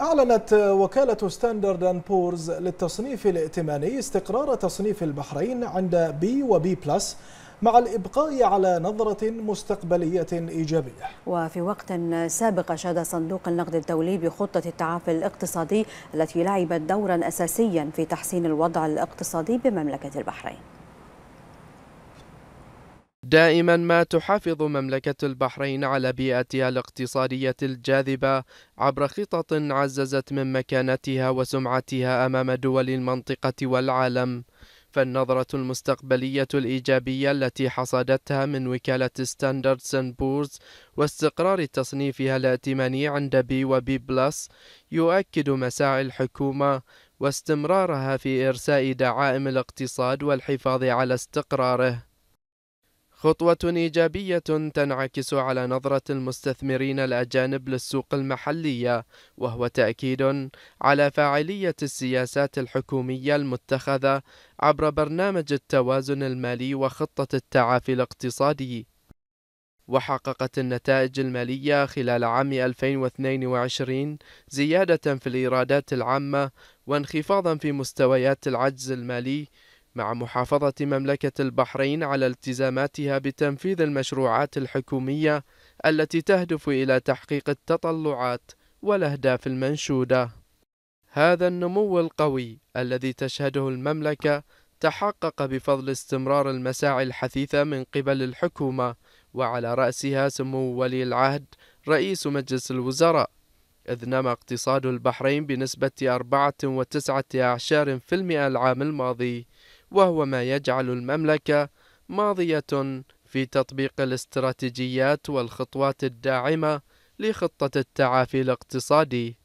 أعلنت وكالة ستاندرد أند بورز للتصنيف الائتماني استقرار تصنيف البحرين عند بي وبي بلس مع الإبقاء على نظرة مستقبلية إيجابية وفي وقت سابق أشاد صندوق النقد الدولي بخطة التعافي الاقتصادي التي لعبت دورا أساسيا في تحسين الوضع الاقتصادي بمملكة البحرين دائما ما تحافظ مملكة البحرين على بيئتها الاقتصادية الجاذبة عبر خطط عززت من مكانتها وسمعتها أمام دول المنطقة والعالم فالنظرة المستقبلية الإيجابية التي حصدتها من وكالة ستاندرد بورز واستقرار تصنيفها الائتماني عند بي وبي بلس يؤكد مساعي الحكومة واستمرارها في إرساء دعائم الاقتصاد والحفاظ على استقراره خطوة إيجابية تنعكس على نظرة المستثمرين الأجانب للسوق المحلية، وهو تأكيد على فاعلية السياسات الحكومية المتخذة عبر برنامج التوازن المالي وخطة التعافي الاقتصادي. وحققت النتائج المالية خلال عام 2022 زيادة في الإيرادات العامة وانخفاضا في مستويات العجز المالي مع محافظة مملكة البحرين على التزاماتها بتنفيذ المشروعات الحكومية التي تهدف إلى تحقيق التطلعات والأهداف المنشودة. هذا النمو القوي الذي تشهده المملكة تحقق بفضل استمرار المساعي الحثيثة من قبل الحكومة وعلى رأسها سمو ولي العهد رئيس مجلس الوزراء إذ نمى اقتصاد البحرين بنسبة أربعة وتسعة أعشار في المئة العام الماضي وهو ما يجعل المملكة ماضية في تطبيق الاستراتيجيات والخطوات الداعمة لخطة التعافي الاقتصادي